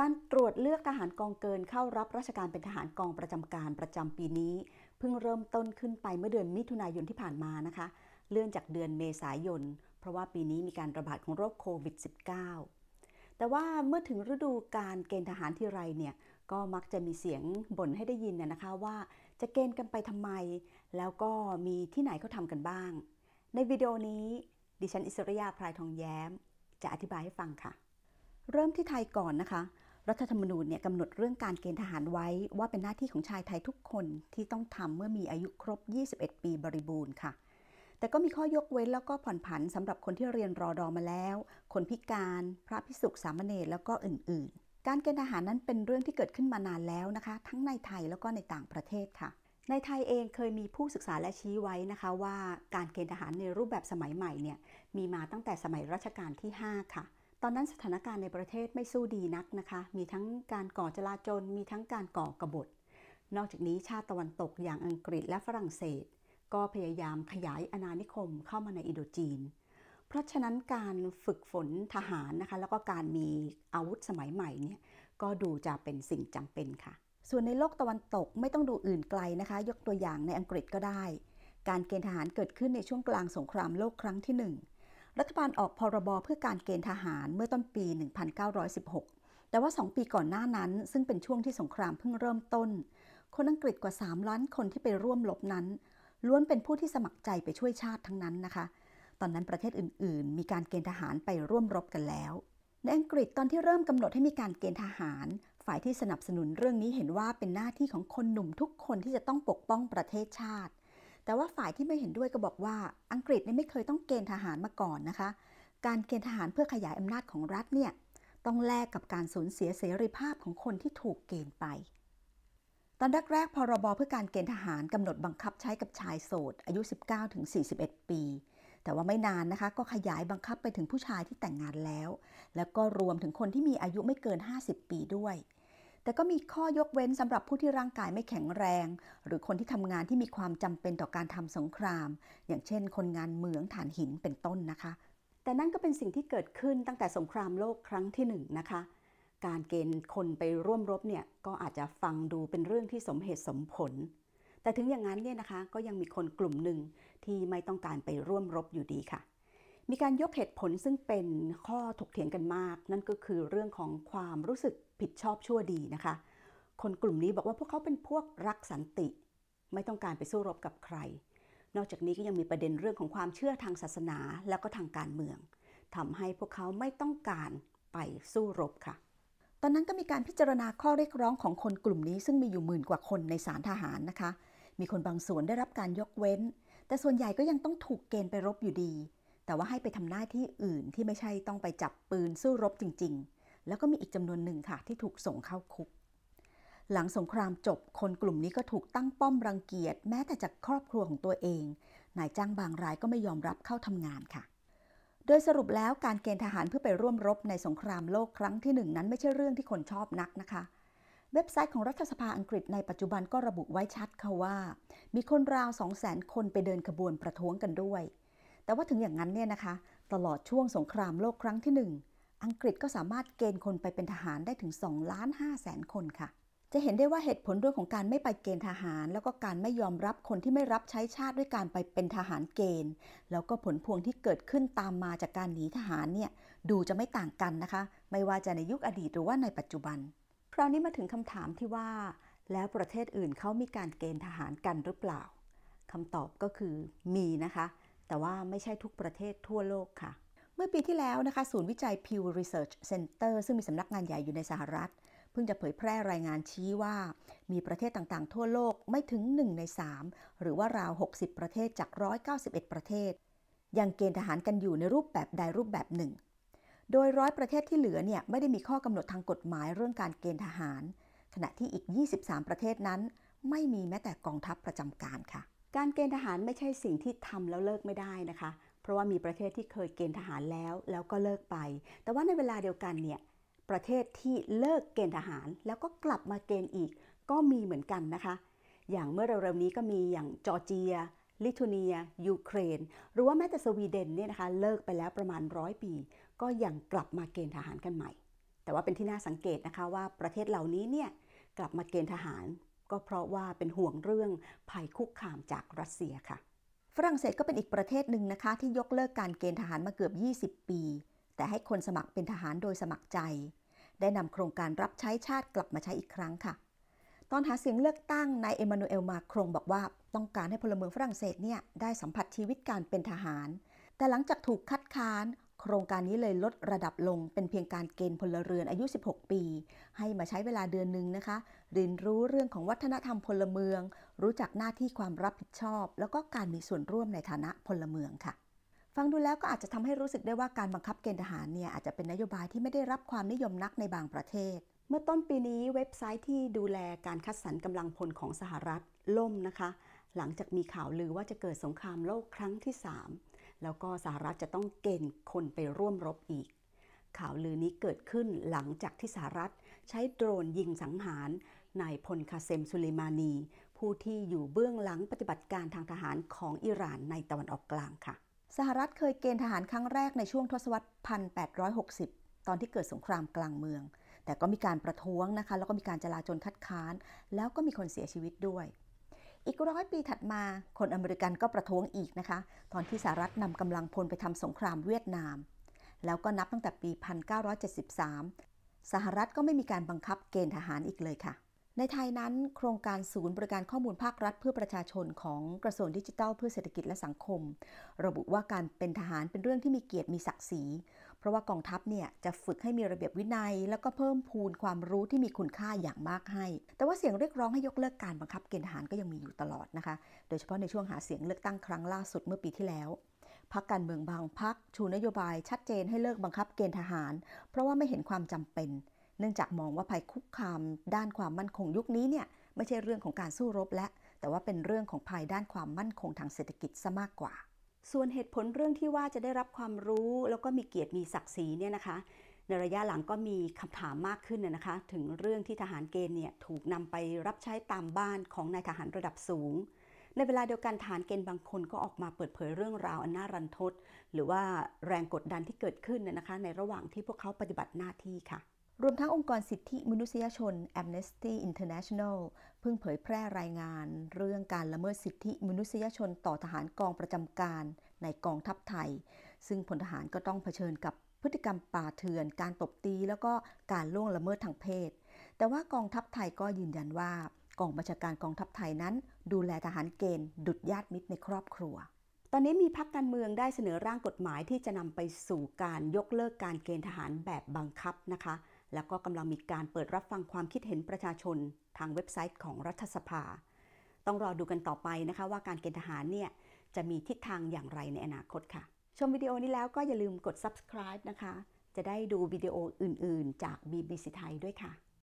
การตรวจเลือกทหารกองเกินเข้ารับราชการเป็นทหารกองประจำการประจำปีนี้เพิ่งเริ่มต้นขึ้นไปเมื่อเดือนมิถุนายนที่ผ่านมานะคะ เลื่อนจากเดือนเมษายนเพราะว่าปีนี้มีการระบาดของโรคโควิด -19 แต่ว่าเมื่อถึงฤดูการเกณฑ์ทหารที่ไรเนี่ยก็มักจะมีเสียงบ่นให้ได้ยินนนะคะว่า จะเกณฑ์กันไปทำไม แล้วก็มีที่ไหนเขาทำกันบ้าง ในวิดีโอนี้ ดิฉัน อิสริยาพรายทองแย้ม จะอธิบายให้ฟังค่ะ เริ่มที่ไทยก่อนนะคะรัฐธรรมนูญเนี่ยกำหนดเรื่องการเกณฑ์ทหารไว้ ว่าเป็นหน้าที่ของชายไทยทุกคนที่ต้องทำเมื่อมีอายุครบ 21 ปีบริบูรณ์ค่ะ แต่ก็มีข้อยกเว้นแล้วก็ผ่อนผันสำหรับคนที่เรียนรอดอมาแล้ว คนพิการ พระพิสุสามเณรแล้วก็อื่นๆ การเกณฑ์ทหารนั้นเป็นเรื่องที่เกิดขึ้นมานานแล้วนะคะ ทั้งในไทยแล้วก็ในต่างประเทศค่ะ ในไทยเองเคยมีผู้ศึกษาและชี้ไว้นะคะว่าการเกณฑ์ทหารในรูปแบบสมัยใหม่เนี่ยมีมาตั้งแต่สมัยรัชกาลที่ 5 ค่ะตอนนั้นสถานการณ์ในประเทศไม่สู้ดีนักนะคะ มีทั้งการก่อจลาจล มีทั้งการก่อกบฏ นอกจากนี้ชาติตะวันตกอย่างอังกฤษและฝรั่งเศส ก็พยายามขยายอาณานิคมเข้ามาในอินโดจีน เพราะฉะนั้นการฝึกฝนทหารนะคะแล้วก็การมีอาวุธสมัยใหม่เนี่ยก็ดูจะเป็นสิ่งจำเป็นค่ะ ส่วนในโลกตะวันตกไม่ต้องดูอื่นไกลนะคะยกตัวอย่างในอังกฤษก็ได้ การเกณฑ์ทหารเกิดขึ้นในช่วงกลางสงครามโลกครั้งที่หนึ่งรัฐบาลออกพรบ เพื่อการเกณฑ์ทหารเมื่อต้นปี 1916 แต่ว่า2ปีก่อนหน้านั้น ซึ่งเป็นช่วงที่สงครามเพิ่งเริ่มต้น คนอังกฤษกว่า3ล้านคนที่ไปร่วมรบนั้น ล้วนเป็นผู้ที่สมัครใจไปช่วยชาติทั้งนั้นนะคะ ตอนนั้นประเทศอื่นๆ มีการเกณฑ์ทหารไปร่วมรบกันแล้วในอังกฤษตอนที่เริ่มกำหนดให้มีการเกณฑ์ทหาร ฝ่ายที่สนับสนุนเรื่องนี้เห็นว่าเป็นหน้าที่ของคนหนุ่มทุกคนที่จะต้องปกป้องประเทศชาติแต่ว่าฝ่ายที่ไม่เห็นด้วยก็บอกว่าอังกฤษนไม่เคยต้องเกณฑ์ทหารมาก่อนนะคะ การเกณฑ์ทหารเพื่อขยายอำนาจของรัฐเนี่ยต้องแลกกับการสูญเสียเสรีภาพของคนที่ถูกเกณฑ์ไปตอนแรกๆ พรบเพื่อการเกณฑ์ทหารกำหนดบังคับใช้กับชายโสดอายุ 19-41 ปี แต่ว่าไม่นานนะคะก็ขยายบังคับไปถึงผู้ชายที่แต่งงานแล้ว แล้วก็รวมถึงคนที่มีอายุไม่เกิน 50 ปีด้วยแต่ก็มีข้อยกเว้นสำหรับผู้ที่ร่างกายไม่แข็งแรง หรือคนที่ทำงานที่มีความจำเป็นต่อการทำสงคราม อย่างเช่นคนงานเหมืองฐานหินเป็นต้นนะคะ แต่นั่นก็เป็นสิ่งที่เกิดขึ้นตั้งแต่สงครามโลกครั้งที่หนึ่งนะคะการเกณฑ์คนไปร่วมรบเนี่ยก็อาจจะฟังดูเป็นเรื่องที่สมเหตุสมผล แต่ถึงอย่างนั้นเนี่ยนะคะก็ยังมีคนกลุ่มหนึ่งที่ไม่ต้องการไปร่วมรบอยู่ดีค่ะ มีการยกเหตุผลซึ่งเป็นข้อถกเถียงกันมาก นั่นก็คือเรื่องของความรู้สึกผิดชอบชั่วดีนะคะ คนกลุ่มนี้บอกว่าพวกเขาเป็นพวกรักสันติ ไม่ต้องการไปสู้รบกับใคร นอกจากนี้ก็ยังมีประเด็นเรื่องของความเชื่อทางศาสนาแล้วก็ทางการเมืองทำให้พวกเขาไม่ต้องการไปสู้รบค่ะ ตอนนั้นก็มีการพิจารณาข้อเรียกร้องของคนกลุ่มนี้ซึ่งมีอยู่หมื่นกว่าคนในสารทหารนะคะ มีคนบางส่วนได้รับการยกเว้น แต่ส่วนใหญ่ก็ยังต้องถูกเกณฑ์ไปรบอยู่ดี แต่ว่าให้ไปทำหน้าที่อื่นที่ไม่ใช่ต้องไปจับปืนสู้รบจริง ๆแล้วก็มีอีกจำนวนหนึ่งค่ะที่ถูกส่งเข้าคุก หลังสงครามจบคนกลุ่มนี้ก็ถูกตั้งป้อมรังเกียจแม้แต่จากครอบครัวของตัวเองนายจ้างบางรายก็ไม่ยอมรับเข้าทำงานค่ะ โดยสรุปแล้วการเกณฑ์ทหารเพื่อไปร่วมรบในสงครามโลกครั้งที่หนึ่งนั้นไม่ใช่เรื่องที่คนชอบนักนะคะ เว็บไซต์ของรัฐสภาอังกฤษในปัจจุบันก็ระบุไว้ชัดค่ะว่ามีคนราว200,000คนไปเดินขบวนประท้วงกันด้วย แต่ว่าถึงอย่างนั้นเนี่ยนะคะ ตลอดช่วงสงครามโลกครั้งที่หนึ่งอังกฤษก็สามารถเกณฑ์คนไปเป็นทหารได้ถึง 2 ล้าน5แสนคนค่ะ จะเห็นได้ว่าเหตุผลเรื่องของการไม่ไปเกณฑ์ทหาร แล้วก็การไม่ยอมรับคนที่ไม่รับใช้ชาติด้วยการไปเป็นทหารเกณฑ์ แล้วก็ผลพวงที่เกิดขึ้นตามมาจากการหนีทหารเนี่ยดูจะไม่ต่างกันนะคะ ไม่ว่าจะในยุคอดีตหรือว่าในปัจจุบันคราวนี้มาถึงคำถามที่ว่า แล้วประเทศอื่นเขามีการเกณฑ์ทหารกันหรือเปล่าคำตอบก็คือมีนะคะ แต่ว่าไม่ใช่ทุกประเทศทั่วโลกค่ะเมื่อปีที่แล้วนะคะศูนย์วิจัย Pew Research Center ซึ่งมีสำนักงานใหญ่อยู่ในสหรัฐ เพิ่งจะเผยแพร่รายงานชี้ว่ามีประเทศต่าง ๆ ทั่วโลกไม่ถึง 1 ใน 3 หรือว่าราว 60 ประเทศจาก 191 ประเทศ ยังเกณฑ์ทหารกันอยู่ในรูปแบบใดรูปแบบหนึ่งโดยร้อยประเทศที่เหลือเนี่ยไม่ได้มีข้อกำหนดทางกฎหมายเรื่องการเกณฑ์ทหาร ขณะที่อีก 23 ประเทศนั้น ไม่มีแม้แต่กองทัพประจำการค่ะ การเกณฑ์ทหารไม่ใช่สิ่งที่ทำแล้วเลิกไม่ได้นะคะเพราะว่ามีประเทศที่เคยเกณฑ์ทหารแล้ว แล้วก็เลิกไป แต่ว่าในเวลาเดียวกันเนี่ย ประเทศที่เลิกเกณฑ์ทหาร แล้วก็กลับมาเกณฑ์อีก ก็มีเหมือนกันนะคะ อย่างเมื่อเร็วๆนี้ก็มีอย่างจอร์เจีย ลิทัวเนีย ยูเครน หรือว่าแม้แต่สวีเดนเนี่ยนะคะเลิกไปแล้วประมาณร้อยปี ก็ยังกลับมาเกณฑ์ทหารกันใหม่ แต่ว่าเป็นที่น่าสังเกตนะคะว่าประเทศเหล่านี้เนี่ยกลับมาเกณฑ์ทหาร ก็เพราะว่าเป็นห่วงเรื่องภัยคุกคามจากรัสเซียค่ะฝรั่งเศส ก็เป็นอีกประเทศหนึ่งนะคะ ที่ยกเลิกการเกณฑ์ทหารมาเกือบ 20 ปี แต่ให้คนสมัครเป็นทหารโดยสมัครใจ ได้นำโครงการรับใช้ชาติกลับมาใช้อีกครั้งค่ะ ตอนหาเสียงเลือกตั้งนายเอมานูเอลมาครงบอกว่าต้องการให้พลเมืองฝรั่งเศสเนี่ยได้สัมผัสชีวิตการเป็นทหาร แต่หลังจากถูกคัดค้านโครงการนี้เลยลดระดับลงเป็นเพียงการเกณฑ์พลเรือนอายุ 16 ปี ให้มาใช้เวลาเดือนหนึ่งนะคะเรียนรู้เรื่องของวัฒนธรรมพลเมือง รู้จักหน้าที่ความรับผิดชอบ แล้วก็การมีส่วนร่วมในฐานะพลเมืองค่ะ ฟังดูแล้วก็อาจจะทำให้รู้สึกได้ว่าการบังคับเกณฑ์ทหารเนี่ยอาจจะเป็นนโยบายที่ไม่ได้รับความนิยมนักในบางประเทศ เมื่อต้นปีนี้เว็บไซต์ที่ดูแลการคัดสรรกำลังพลของสหรัฐล่มนะคะ หลังจากมีข่าวลือว่าจะเกิดสงครามโลกครั้งที่3แล้วก็สหรัฐจะต้องเกณฑ์คนไปร่วมรบอีก ข่าวลือนี้เกิดขึ้นหลังจากที่สหรัฐใช้โดรนยิงสังหารนายพลคาเซมสุลิมานี ผู้ที่อยู่เบื้องหลังปฏิบัติการทางทหารของอิหร่านในตะวันออกกลางค่ะสหรัฐเคยเกณฑ์ทหารครั้งแรกในช่วงทศวรรษ1860 ตอนที่เกิดสงครามกลางเมือง แต่ก็มีการประท้วงนะคะแล้วก็มีการจลาจลคัดค้าน แล้วก็มีคนเสียชีวิตด้วยอีกร้อยปีถัดมา คนอเมริกันก็ประท้วงอีกนะคะ ตอนที่สหรัฐนำกำลังพลไปทำสงครามเวียดนาม แล้วก็นับตั้งแต่ปี 1973 สหรัฐก็ไม่มีการบังคับเกณฑ์ทหารอีกเลยค่ะในไทยนั้นโครงการศูนย์บริการข้อมูลภาครัฐ เพื่อประชาชนของกระทรวงดิจิทัลเพื่อเศรษฐกิจและสังคม ระบุว่าการเป็นทหารเป็นเรื่องที่มีเกียรติมีศักดิ์ศรี เพราะว่ากองทัพเนี่ยจะฝึกให้มีระเบียบวินัย แล้วก็เพิ่มพูนความรู้ที่มีคุณค่าอย่างมากให้ แต่ว่าเสียงเรียกร้องให้ยกเลิกการบังคับเกณฑ์ทหารก็ยังมีอยู่ตลอดนะคะโดยเฉพาะในช่วงหาเสียงเลือกตั้งครั้งล่าสุดเมื่อปีที่แล้วพักการเมืองบางพักชูนโยบาย ชัดเจนให้เลิกบังคับเกณฑ์ทหาร เพราะว่าไม่เห็นความจำเป็นเนื่องจากมองว่าภัยคุกคามด้านความมั่นคงยุคนี้เนี่ยไม่ใช่เรื่องของการสู้รบและ แต่ว่าเป็นเรื่องของภัยด้านความมั่นคงทางเศรษฐกิจซะมากกว่า ส่วนเหตุผลเรื่องที่ว่าจะได้รับความรู้แล้วก็มีเกียรติมีศักดิ์ศรีเนี่ยนะคะ ในระยะหลังก็มีคำถามมากขึ้นนะคะ ถึงเรื่องที่ทหารเกณฑ์เนี่ยถูกนำไปรับใช้ตามบ้านของนายทหารระดับสูง ในเวลาเดียวกันฐานเกณฑ์บางคนก็ออกมาเปิดเผยเรื่องราวอันน่ารันทดหรือว่าแรงกดดันที่เกิดขึ้นนะคะ ในระหว่างที่พวกเขาปฏิบัติหน้าที่ค่ะรวมทั้งองค์กรสิทธิมนุษยชน Amnesty International เพิ่งเผยแพร่รายงานเรื่องการละเมิดสิทธิมนุษยชนต่อทหารกองประจำการในกองทัพไทย ซึ่งพลทหารก็ต้องเผชิญกับพฤติกรรมป่าเถื่อน การตบตีแล้วก็การล่วงละเมิดทางเพศ แต่ว่ากองทัพไทยก็ยืนยันว่า กองบัญชาการกองทัพไทยนั้นดูแลทหารเกณฑ์ดุดญาติมิตรในครอบครัว ตอนนี้มีพักการเมืองได้เสนอร่างกฎหมายที่จะนำไปสู่การยกเลิกการเกณฑ์ทหารแบบบังคับนะคะแล้วก็กำลังมีการเปิดรับฟังความคิดเห็นประชาชนทางเว็บไซต์ของรัฐสภา ต้องรอดูกันต่อไปนะคะ ว่าการเกณฑ์ทหารเนี่ยจะมีทิศทางอย่างไรในอนาคตค่ะ ชมวิดีโอนี้แล้วก็อย่าลืมกด subscribe นะคะ จะได้ดูวิดีโออื่นๆ จาก BBC ไทยด้วยค่ะ